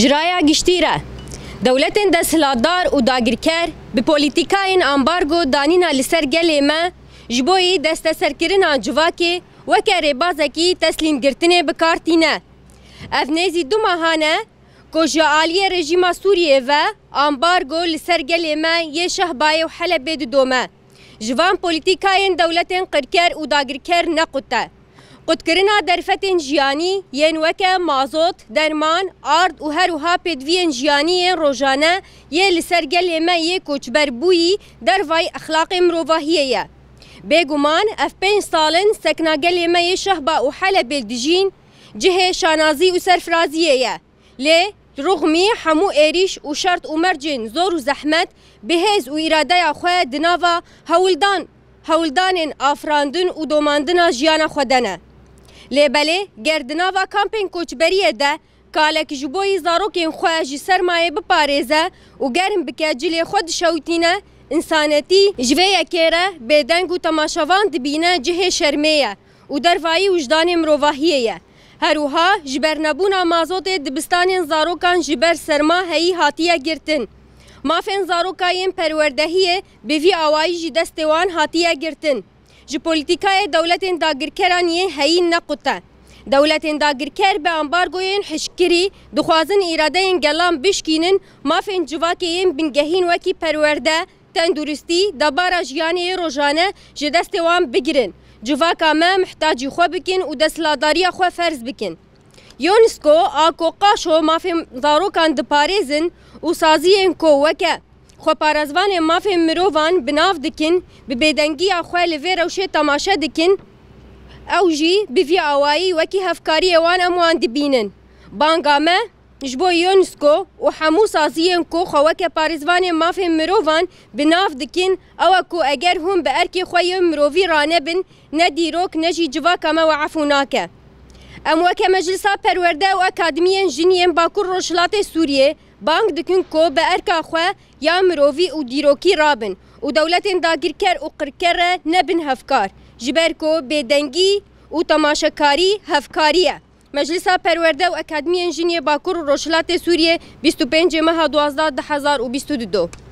Jiraya giştîre. Dewletên desthilatdar û dagirker bi polîtîkayên ambargo danîna li ser gelê me ji bo yî desteserkirina civakê weke rêbazekî teslîmgirtinê bikartîne. Ev nêzî du mahane ku ji aliyê rejîma Sûriyê ve ambargo li ser gelê me yê Şehbayê û Helebê didome. Ji van polîtîkayên dewletên qirker û dagirker nequte. قدكرنا درفتین جياني ين وكا مازوت درمان آرد و هر و ها روجانا جیانی یین روزانه یه لسرگل ما يه کوچبر بویی در وای اخلاق مروواهیه یه بێگومان ئەف پێنج ساڵن سەکناگەلێ يه شهبا و حالة بلدجين جه شانازي و يه لێ ڕغمی حمو ئێریش و شرط و مرجن زور و زحمت بهز و اراده خواه دناوا هولدان هولدان افراندن و دوماندن جيانا خودانا لیبلی گردناوا کمپین کوچبریه ده کالک جبوی زاروکین خواه جی سرمایه بپارزه و گرم بکه جلی خود شوتینه انسانتی جوه یکیره بیدنگ و تماشاوان دبینه جه شرمیه و دروایی وجدان مروواهیه هروها جبرنبونا مازوت دبستان زاروکان جبر سرما هی هاتیه گرتن مافین زاروکاین پروردهیه به وی آوایی جی دستوان هاتیه گرتن ji politikayê dewletên dagirkeran yê heyîn nequte. Dewletên dagirker bi ambargoyên hişkirî dixwazin îradeyên gelan bişkînin mafên civakê yên bingehîn wekî perwerde, تندرستي دبارة جياني روجانة جدستي وان بگرن جواكا ما محتاجي خو بكن و دسلاداريا خو فرز بكن يونسكو آكو قاشو ما في مزاروكان دپاريزن و سازيين كو وكه خو پارازوان مافی مروان بناف دکن به بيدنگیا خو لوی روشه تماشا دکن او جی به وی اوایی وکی هفکاری وان اموان دبینن بانگا ما جبو یونسکو و حمو سازیین کو خواک پارزوان مافی مروان بناف دکن او کو اگر هم به ارکی خوی مرووی رانه بن نه دیروک نجی جوا ما و عفوناکه ام وک مجلسا پرورده و اکادمیین جنیین باکور روشلات سوریه بانگ دکن کو به ارکا خو یا مرووی او دیروکی رابن او دولتین کر او قرکر نبن هفکار جبر کو به دنگی او تماشاکاری هفکاریه مجلس پرورده و اکادمی انجینی باکور و روشلات سوریه 25 مه 12 2022